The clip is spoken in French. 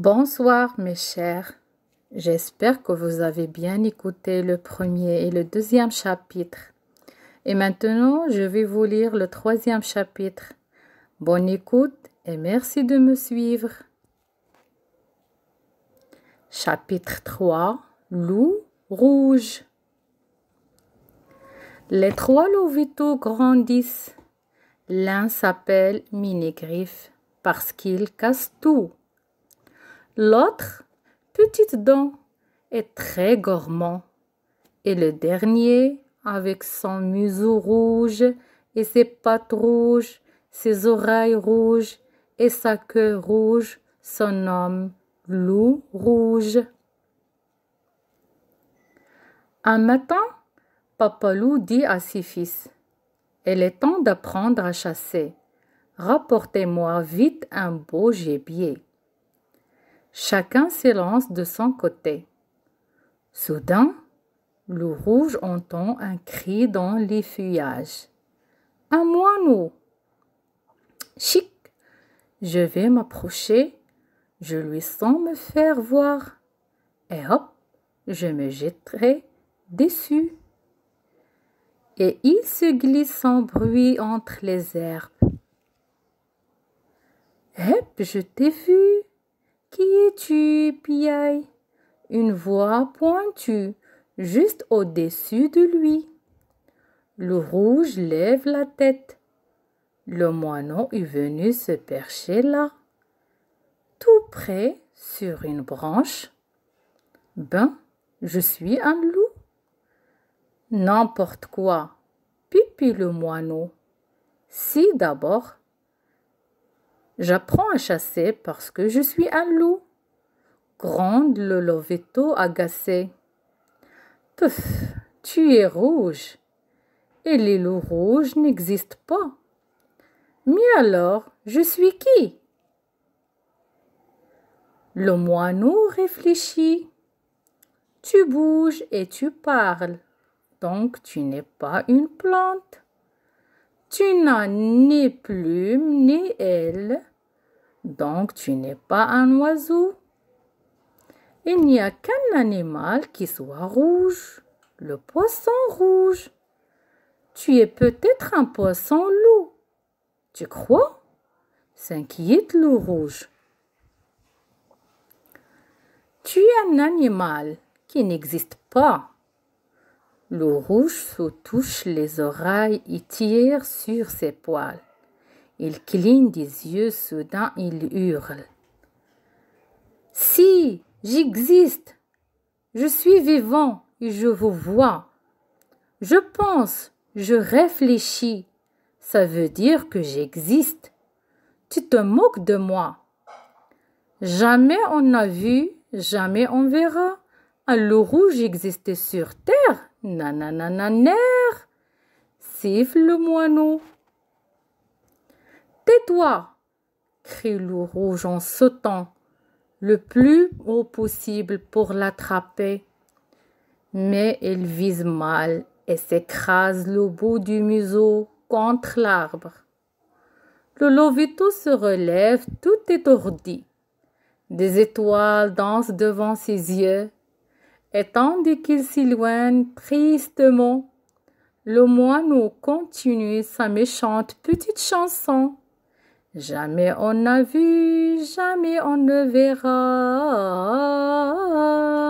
Bonsoir mes chers. J'espère que vous avez bien écouté le premier et le deuxième chapitre. Et maintenant, je vais vous lire le troisième chapitre. Bonne écoute et merci de me suivre. Chapitre 3 Loup rouge. Les trois loups vitaux grandissent. L'un s'appelle Minigriffe parce qu'il casse tout l'autre, petite dent, est très gourmand, et le dernier, avec son museau rouge et ses pattes rouges, ses oreilles rouges et sa queue rouge, son nomme loup rouge. Un matin, Papa Loup dit à ses fils Il est temps d'apprendre à chasser. Rapportez-moi vite un beau gibier. Chacun s'élance de son côté. Soudain, le rouge entend un cri dans les feuillages. À moi, nous Chic Je vais m'approcher. Je lui sens me faire voir. Et hop Je me jetterai dessus. Et il se glisse sans bruit entre les herbes. Hop, je t'ai vu qui tu piaille Une voix pointue, juste au-dessus de lui. Le rouge lève la tête. Le moineau est venu se percher là, tout près sur une branche. Ben, je suis un loup. N'importe quoi, pipi le moineau. Si d'abord J'apprends à chasser parce que je suis un loup. Gronde le loveto agacé. Pfff, tu es rouge. Et les loups rouges n'existent pas. Mais alors, je suis qui Le moineau réfléchit. Tu bouges et tu parles, donc tu n'es pas une plante tu n'as ni plume ni aile, donc tu n'es pas un oiseau. Il n'y a qu'un animal qui soit rouge, le poisson rouge. Tu es peut-être un poisson loup. Tu crois s'inquiète le rouge. Tu es un animal qui n'existe pas. Le rouge se touche les oreilles et tire sur ses poils. Il cligne des yeux, soudain il hurle. Si, j'existe, je suis vivant et je vous vois. Je pense, je réfléchis. Ça veut dire que j'existe. Tu te moques de moi. Jamais on n'a vu, jamais on verra. Un ah, loup rouge existait sur Terre nerf !» siffle le moineau. Tais-toi crie le rouge en sautant le plus haut possible pour l'attraper. Mais il vise mal et s'écrase le bout du museau contre l'arbre. Le Lovito se relève tout étourdi. Des étoiles dansent devant ses yeux et tandis qu'il s'éloigne tristement, le moineau continue sa méchante petite chanson. Jamais on n'a vu, jamais on ne verra.